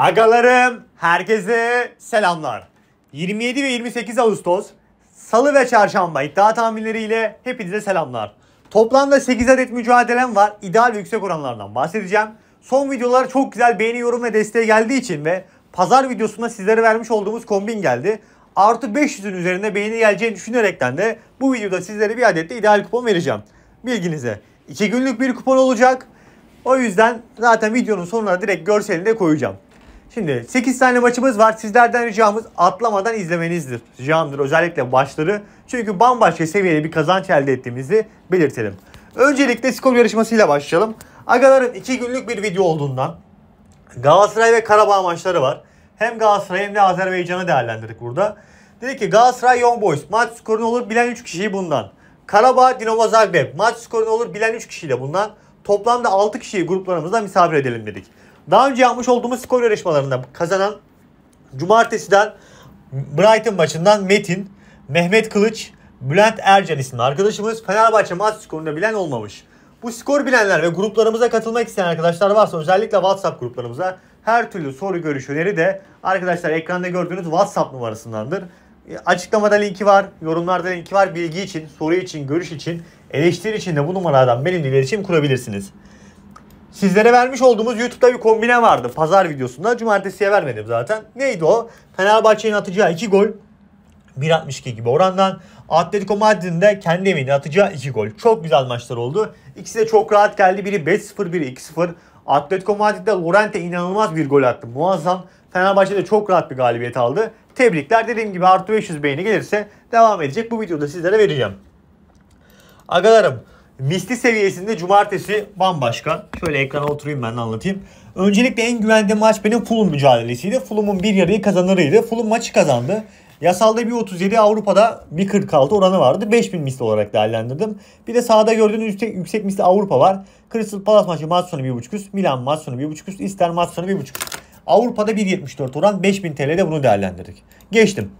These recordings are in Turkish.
Agalarım, herkese selamlar. 27 ve 28 Ağustos, Salı ve Çarşamba iddia tahminleriyle hepinize selamlar. Toplamda 8 adet mücadelem var. İdeal ve yüksek oranlardan bahsedeceğim. Son videolar çok güzel beğeni, yorum ve desteğe geldiği için ve pazar videosunda sizlere vermiş olduğumuz kombin geldi. Artı 500'ün üzerinde beğeni geleceğini düşünerekten de bu videoda sizlere bir adet de ideal kupon vereceğim. Bilginize. 2 günlük bir kupon olacak. O yüzden zaten videonun sonuna direkt görselini de koyacağım. Şimdi 8 tane maçımız var. Sizlerden ricamız atlamadan izlemenizdir. Ricamdır özellikle başları. Çünkü bambaşka seviyeli bir kazanç elde ettiğimizi belirtelim. Öncelikle skor yarışmasıyla başlayalım. Agaların 2 günlük bir video olduğundan Galatasaray ve Karabağ maçları var. Hem Galatasaray hem de Azerbaycan'ı değerlendirdik burada. Dedi ki Galatasaray Young Boys maç skorunu olur bilen 3 kişiyi bundan. Karabağ Dinamo Zagreb maç skorunu olur bilen 3 kişiyle bundan. Toplamda 6 kişiyi gruplarımızda misafir edelim dedik. Daha önce yapmış olduğumuz skor yarışmalarında kazanan cumartesiden Brighton maçından Metin, Mehmet Kılıç, Bülent Ercan isimli arkadaşımız Fenerbahçe maç skorunu bilen olmamış. Bu skor bilenler ve gruplarımıza katılmak isteyen arkadaşlar varsa özellikle WhatsApp gruplarımıza her türlü soru görüş öneri de arkadaşlar ekranda gördüğünüz WhatsApp numarasındandır. E, açıklamada linki var, yorumlarda linki var. Bilgi için, soru için, görüş için, eleştiri için de bu numaradan benimle iletişim kurabilirsiniz. Sizlere vermiş olduğumuz YouTube'da bir kombine vardı pazar videosunda. Cumartesiye vermedim zaten. Neydi o? Fenerbahçe'nin atacağı 2 gol 1.62 gibi orandan. Atletico Madrid'in de kendi evinde atacağı 2 gol. Çok güzel maçlar oldu. İkisi de çok rahat geldi. Biri 5-0, biri 2-0. Atletico Madrid'de Lorente inanılmaz bir gol attı. Muazzam. Fenerbahçe'de çok rahat bir galibiyet aldı. Tebrikler. Dediğim gibi artı 500 beğeni gelirse devam edecek. Bu videoda sizlere vereceğim. Agalarım misli seviyesinde cumartesi bambaşka. Şöyle ekrana oturayım ben anlatayım. Öncelikle en güvendiğim maç benim Fulham mücadelesiydi. Fulham'ın bir yarıyı kazanırıydı. Fulham maçı kazandı. Yasalda bir 37 Avrupa'da bir 40 kaldı. oranı vardı. 5000 misli olarak değerlendirdim. Bir de sahada gördüğünüz yüksek, yüksek misli Avrupa var. Crystal Palace maçı maç sonu 1.5 üst. Milan maç sonu 1.5 üst. İster maç sonu 1.5 üst. Avrupa'da 1.74 oran 5000 TL'de bunu değerlendirdik. Geçtim.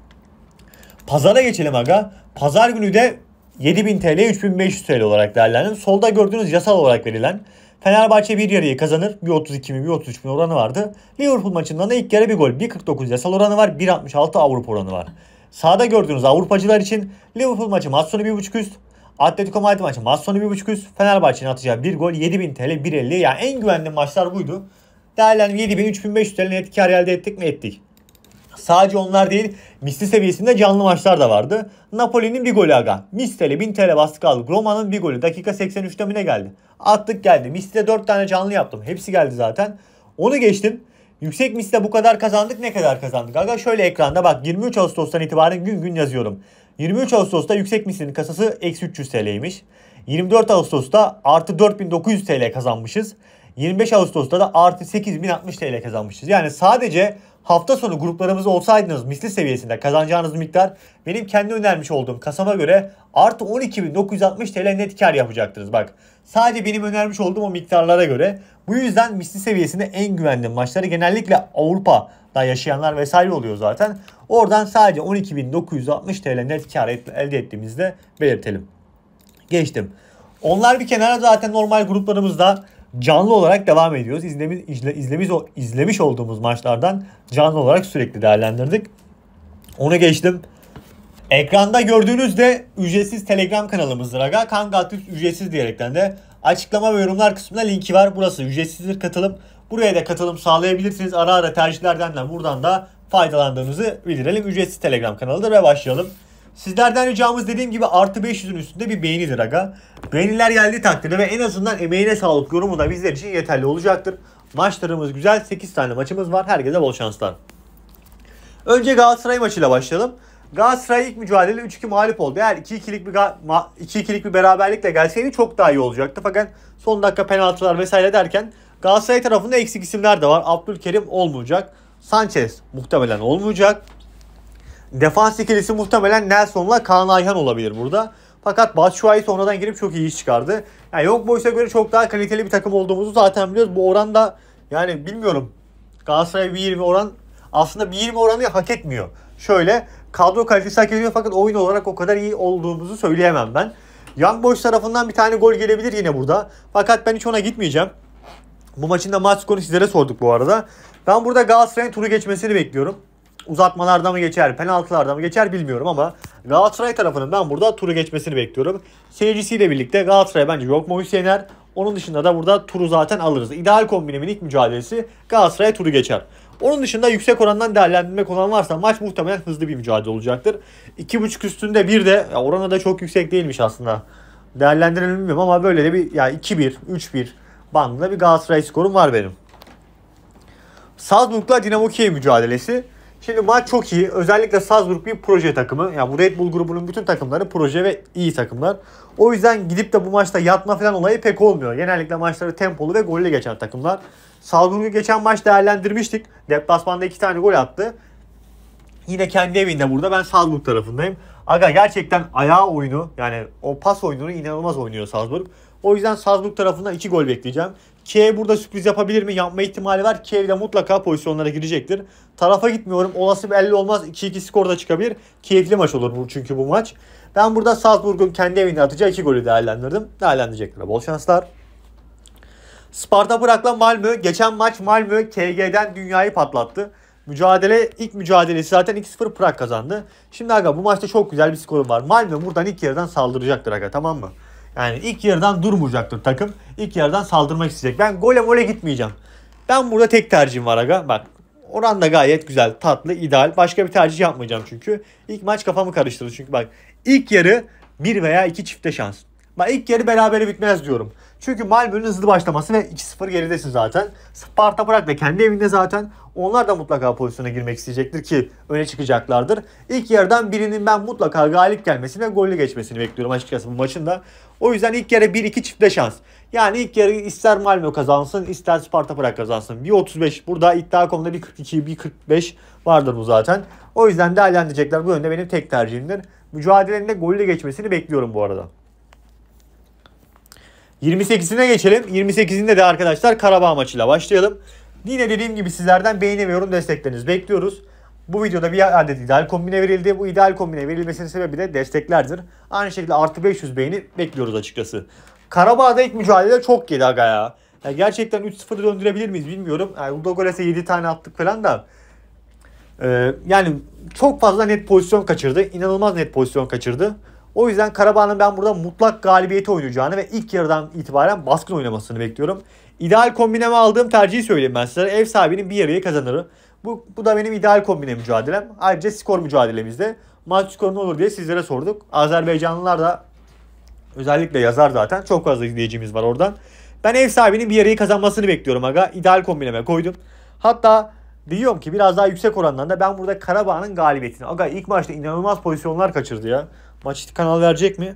Pazara geçelim aga. Pazar günü de 7000 TL 3500 TL olarak değerlendirilen. Solda gördüğünüz yasal olarak verilen Fenerbahçe bir yarıyı kazanır. 1.32 mi 1.33 mi oranı vardı. Liverpool maçından da ilk yarı bir gol. 1.49 yasal oranı var. 1.66 Avrupa oranı var. Sağda gördüğünüz Avrupacılar için Liverpool maçı maç sonu 1.5 üst. Atletico Madrid maçı maç sonu 1.5 üst. Fenerbahçe'nin atacağı bir gol 7000 TL 1.50. Yani en güvenli maçlar buydu. Değerlendirme 7000 3500 TL net kar elde ettik mi? Ettik. Sadece onlar değil misli seviyesinde canlı maçlar da vardı. Napoli'nin bir golü aga. Mistel'e 1000 TL baskı aldık. Roma'nın bir golü. Dakika 83'te mine geldi? Attık geldi. Mistel'e 4 tane canlı yaptım. Hepsi geldi zaten. Onu geçtim. Yüksek misle bu kadar kazandık ne kadar kazandık? Aga şöyle ekranda bak 23 Ağustos'tan itibaren gün gün yazıyorum. 23 Ağustos'ta yüksek mislinin kasası eksi 300 TL'ymiş. 24 Ağustos'ta artı 4900 TL kazanmışız. 25 Ağustos'ta da artı 8060 TL kazanmışız. Yani sadece Hafta sonu gruplarımız olsaydınız misli seviyesinde kazanacağınız miktar benim kendi önermiş olduğum kasama göre artı 12.960 TL net kar yapacaktınız. Bak sadece benim önermiş olduğum o miktarlara göre bu yüzden misli seviyesinde en güvenli maçları genellikle Avrupa'da yaşayanlar vesaire oluyor zaten. Oradan sadece 12.960 TL net kar elde ettiğimizde belirtelim. Geçtim. Onlar bir kenara zaten normal gruplarımızda canlı olarak devam ediyoruz. İzlemiş, izle, izlemiş, izlemiş olduğumuz maçlardan canlı olarak sürekli değerlendirdik. Onu geçtim. Ekranda gördüğünüz de ücretsiz Telegram kanalımızdır aga. Kangatüs ücretsiz diyerekten de açıklama ve yorumlar kısmında linki var. Burası ücretsizdir katılım. Buraya da katılım sağlayabilirsiniz. Ara ara tercihlerden de buradan da faydalandığınızı bildirelim. Ücretsiz Telegram kanalıdır ve başlayalım. Sizlerden ricamız dediğim gibi artı 500'ün üstünde bir beğenidir aga. Beğeniler geldiği takdirde ve en azından emeğine sağlık yorumu da bizler için yeterli olacaktır. Maçlarımız güzel. 8 tane maçımız var. Herkese bol şanslar. Önce Galatasaray maçıyla başlayalım. Galatasaray ilk mücadele 3-2 mağlup oldu. Eğer 2-2'lik bir 2-2'lik bir beraberlikle gelseydi çok daha iyi olacaktı. Fakat son dakika penaltılar vesaire derken Galatasaray tarafında eksik isimler de var. Abdülkerim olmayacak. Sanchez muhtemelen olmayacak. Defans ikilisi muhtemelen Nelson'la Kaan Ayhan olabilir burada. Fakat Batshuayi sonradan girip çok iyi iş çıkardı. Yani yok Boys'a göre çok daha kaliteli bir takım olduğumuzu zaten biliyoruz. Bu oran da yani bilmiyorum. Galatasaray 1-20 oran aslında 1-20 oranı hak etmiyor. Şöyle kadro kalitesi hak ediyor fakat oyun olarak o kadar iyi olduğumuzu söyleyemem ben. Young Boys tarafından bir tane gol gelebilir yine burada. Fakat ben hiç ona gitmeyeceğim. Bu maçın da maç skorunu sizlere sorduk bu arada. Ben burada Galatasaray'ın turu geçmesini bekliyorum uzatmalarda mı geçer, penaltılarda mı geçer bilmiyorum ama Galatasaray tarafının ben burada turu geçmesini bekliyorum. Seyircisiyle birlikte Galatasaray bence yok mu yener. Onun dışında da burada turu zaten alırız. İdeal kombinimin ilk mücadelesi Galatasaray turu geçer. Onun dışında yüksek orandan değerlendirmek olan varsa maç muhtemelen hızlı bir mücadele olacaktır. 2.5 üstünde bir de ya oranı da çok yüksek değilmiş aslında. Değerlendirilmiyorum ama böyle de bir ya yani 2-1, 3-1 bandında bir Galatasaray skorum var benim. Salzburg'la Dinamo Kiev mücadelesi. Şimdi maç çok iyi. Özellikle Salzburg bir proje takımı. Ya yani bu Red Bull grubunun bütün takımları proje ve iyi takımlar. O yüzden gidip de bu maçta yatma falan olayı pek olmuyor. Genellikle maçları tempolu ve golle geçen takımlar. Salzburg'u geçen maç değerlendirmiştik. Deplasmanda iki tane gol attı. Yine kendi evinde burada ben Salzburg tarafındayım. Aga gerçekten ayağı oyunu yani o pas oyununu inanılmaz oynuyor Salzburg. O yüzden Salzburg tarafından iki gol bekleyeceğim. K burada sürpriz yapabilir mi? Yapma ihtimali var. K de mutlaka pozisyonlara girecektir. Tarafa gitmiyorum. Olası bir belli olmaz. 2-2 skorda çıkabilir. Keyifli maç olur bu çünkü bu maç. Ben burada Salzburg'un kendi evinde atacağı 2 golü değerlendirdim. Değerlendirecekler. Bol şanslar. Sparta Bırak'la Malmö. Geçen maç Malmö KG'den dünyayı patlattı. Mücadele ilk mücadelesi zaten 2-0 Prag kazandı. Şimdi aga bu maçta çok güzel bir skoru var. Malmö buradan ilk yerden saldıracaktır aga tamam mı? Yani ilk yarıdan durmayacaktır takım. İlk yarıdan saldırmak isteyecek. Ben gole mole gitmeyeceğim. Ben burada tek tercihim var aga. Bak oran da gayet güzel, tatlı, ideal. Başka bir tercih yapmayacağım çünkü. İlk maç kafamı karıştırdı çünkü bak. ilk yarı bir veya iki çifte şans. Bak ilk yarı berabere bitmez diyorum. Çünkü Malmö'nün hızlı başlaması ve 2-0 geridesin zaten. Sparta bırak ve kendi evinde zaten onlar da mutlaka pozisyona girmek isteyecektir ki öne çıkacaklardır. İlk yarıdan birinin ben mutlaka galip gelmesini ve gollü geçmesini bekliyorum açıkçası bu maçın da. O yüzden ilk yarı 1-2 çiftle şans. Yani ilk yarı ister Malmö kazansın ister Sparta Prag kazansın. 1.35 burada iddia.com'da 1.42 1.45 vardır bu zaten. O yüzden değerlendirecekler bu yönde benim tek tercihimdir. Mücadelenin de golle geçmesini bekliyorum bu arada. 28'ine geçelim. 28'inde de arkadaşlar Karabağ maçıyla başlayalım. Yine dediğim gibi sizlerden beğeni ve yorum desteklerinizi bekliyoruz. Bu videoda bir adet ideal kombine verildi. Bu ideal kombine verilmesinin sebebi de desteklerdir. Aynı şekilde artı 500 beğeni bekliyoruz açıkçası. Karabağ'da ilk mücadele çok yedi aga ya. Yani gerçekten 3-0'ı döndürebilir miyiz bilmiyorum. Yani Udogoles'e 7 tane attık falan da. Ee, yani çok fazla net pozisyon kaçırdı. İnanılmaz net pozisyon kaçırdı. O yüzden Karabağ'ın ben burada mutlak galibiyeti oynayacağını ve ilk yarıdan itibaren baskın oynamasını bekliyorum. İdeal kombineme aldığım tercihi söyleyeyim ben size. Ev sahibinin bir yarıya kazanırı. Bu, bu da benim ideal kombine mücadelem. Ayrıca skor mücadelemizde maç skoru ne olur diye sizlere sorduk. Azerbaycanlılar da özellikle yazar zaten. Çok fazla izleyicimiz var oradan. Ben ev sahibinin bir yarıyı kazanmasını bekliyorum aga. İdeal kombineme koydum. Hatta Diyorum ki biraz daha yüksek oranlarda ben burada Karabağ'ın galibiyetini. Aga ilk maçta inanılmaz pozisyonlar kaçırdı ya. Maçı kanal verecek mi?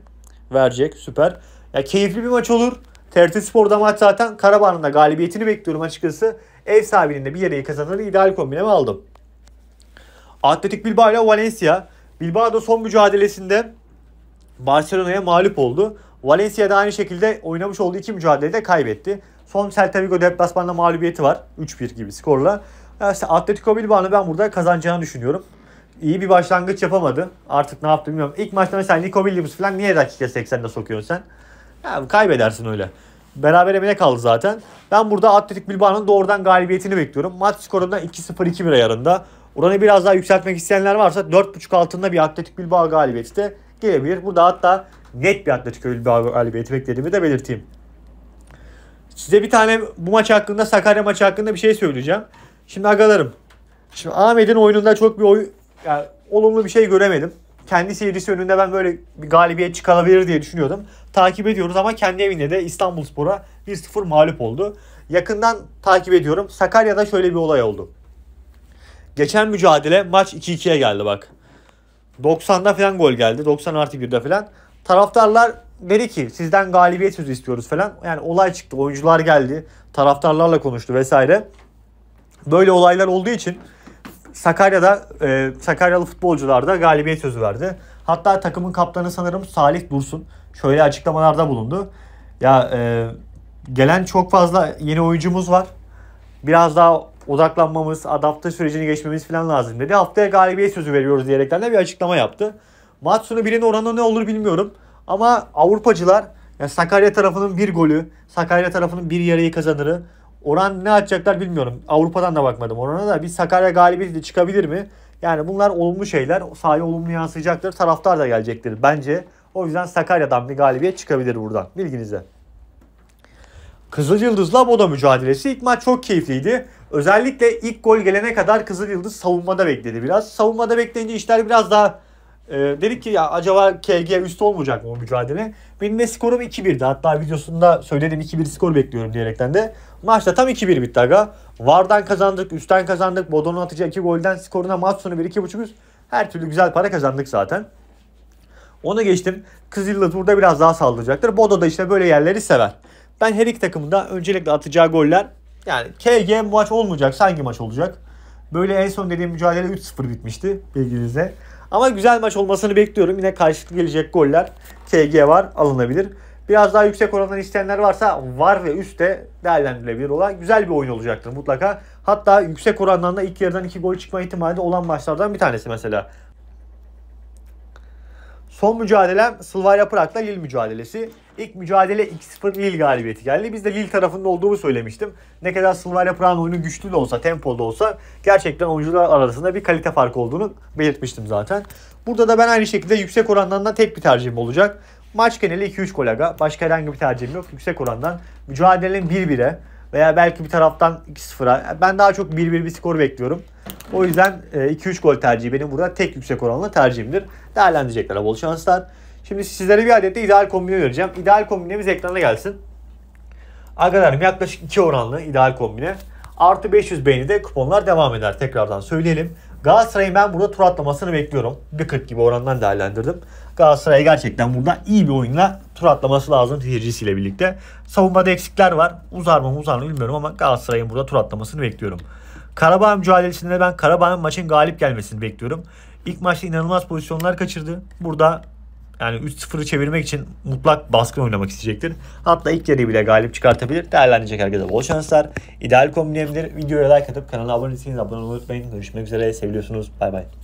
Verecek süper. Ya keyifli bir maç olur. TRT Spor'da maç zaten Karabağ'ın da galibiyetini bekliyorum açıkçası. Ev sahibinin de bir yere kazanır ideal kombinemi aldım. Atletik Bilbao ile Valencia. Bilbao da son mücadelesinde Barcelona'ya mağlup oldu. Valencia da aynı şekilde oynamış olduğu iki mücadelede kaybetti. Son Celta Vigo deplasmanda mağlubiyeti var. 3-1 gibi skorla. Yani Atletico Bilbao'nun ben burada kazanacağını düşünüyorum. İyi bir başlangıç yapamadı. Artık ne yaptı bilmiyorum. İlk maçta mesela Nico Williams falan niye dakika 80'de sokuyorsun sen? Ya kaybedersin öyle. Berabere bile kaldı zaten. Ben burada Atletico Bilbao'nun doğrudan galibiyetini bekliyorum. Maç skorunda 2-0-2-1 ayarında. Oranı biraz daha yükseltmek isteyenler varsa 4.5 altında bir Atletico Bilbao galibiyeti de gelebilir. Burada hatta net bir Atletico Bilbao galibiyeti beklediğimi de belirteyim. Size bir tane bu maç hakkında Sakarya maçı hakkında bir şey söyleyeceğim. Şimdi agalarım. Şimdi Ahmet'in oyununda çok bir oy, yani olumlu bir şey göremedim. Kendi seyircisi önünde ben böyle bir galibiyet çıkarabilir diye düşünüyordum. Takip ediyoruz ama kendi evinde de İstanbulspor'a 1-0 mağlup oldu. Yakından takip ediyorum. Sakarya'da şöyle bir olay oldu. Geçen mücadele maç 2-2'ye geldi bak. 90'da falan gol geldi. 90 artı 1'de falan. Taraftarlar dedi ki sizden galibiyet sözü istiyoruz falan. Yani olay çıktı. Oyuncular geldi. Taraftarlarla konuştu vesaire. Böyle olaylar olduğu için Sakarya'da e, Sakaryalı futbolcular da galibiyet sözü verdi. Hatta takımın kaptanı sanırım Salih Dursun şöyle açıklamalarda bulundu. Ya e, gelen çok fazla yeni oyuncumuz var. Biraz daha odaklanmamız, adapte sürecini geçmemiz falan lazım dedi. Haftaya galibiyet sözü veriyoruz diyerekten de bir açıklama yaptı. Maç sonu birinin oranı ne olur bilmiyorum. Ama Avrupacılar yani Sakarya tarafının bir golü, Sakarya tarafının bir yarayı kazanırı Oran ne açacaklar bilmiyorum. Avrupa'dan da bakmadım orana da. Bir Sakarya galibiyeti çıkabilir mi? Yani bunlar olumlu şeyler. Sahaya olumlu yansıyacaktır. Taraftar da gelecektir bence. O yüzden Sakarya'dan bir galibiyet çıkabilir buradan. Bilginize. Kızıl Yıldız'la Boda mücadelesi İlk maç çok keyifliydi. Özellikle ilk gol gelene kadar Kızıl Yıldız savunmada bekledi biraz. Savunmada bekleyince işler biraz daha e, dedik ki ya acaba KG üst olmayacak mı bu mücadele? Benim de skorum 2-1'di. Hatta videosunda söyledim 2-1 skor bekliyorum diyerekten de. Maçta tam 2-1 bitti aga. Vardan kazandık, üstten kazandık. Bodo'nun atacağı 2 golden skoruna maç sonu 1-2.5 üst. Her türlü güzel para kazandık zaten. Onu geçtim. Kızılyıldız burada biraz daha saldıracaktır. Bodo da işte böyle yerleri sever. Ben her iki da öncelikle atacağı goller yani KG maç olmayacak. Hangi maç olacak. Böyle en son dediğim mücadele 3-0 bitmişti bilginize. Ama güzel maç olmasını bekliyorum. Yine karşılıklı gelecek goller. KG var alınabilir. Biraz daha yüksek orandan isteyenler varsa var ve üstte de değerlendirilebilir olan güzel bir oyun olacaktır mutlaka. Hatta yüksek orandan ilk yarıdan 2 gol çıkma ihtimali olan maçlardan bir tanesi mesela. Son mücadelem Sılvayla Prag'la Lille mücadelesi. İlk mücadele 2-0 Lille galibiyeti geldi. Biz de Lille tarafında olduğumu söylemiştim. Ne kadar Sylvain Prano oyunu güçlü de olsa, tempolu da olsa gerçekten oyuncular arasında bir kalite farkı olduğunu belirtmiştim zaten. Burada da ben aynı şekilde yüksek orandan da tek bir tercihim olacak. Maç geneli 2-3 gol aga. Başka herhangi bir tercihim yok. Yüksek orandan mücadelenin 1-1'e veya belki bir taraftan 2-0'a. Ben daha çok 1-1 bir skor bekliyorum. O yüzden 2-3 e, gol tercihi benim burada tek yüksek oranla tercihimdir. Değerlendirecekler bol şanslar. Şimdi sizlere bir adet de ideal kombine vereceğim. İdeal kombinemiz ekrana gelsin. Arkadaşlarım yaklaşık 2 oranlı ideal kombine. Artı 500 beyni de kuponlar devam eder. Tekrardan söyleyelim. Galatasaray'ın ben burada tur atlamasını bekliyorum. 1.40 gibi orandan değerlendirdim. Galatasaray gerçekten burada iyi bir oyunla tur atlaması lazım seyircisiyle birlikte. Savunmada eksikler var. Uzar mı uzar mı bilmiyorum ama Galatasaray'ın burada tur atlamasını bekliyorum. Karabağ mücadelesinde ben Karabağ'ın maçın galip gelmesini bekliyorum. İlk maçta inanılmaz pozisyonlar kaçırdı. Burada yani 3-0'ı çevirmek için mutlak baskın oynamak isteyecektir. Hatta ilk yarıyı bile galip çıkartabilir. Değerlendirecek herkese bol şanslar. İdeal kombinlerimdir. Videoya like atıp kanala abone değilseniz abone olmayı unutmayın. Görüşmek üzere. Seviyorsunuz. Bay bay.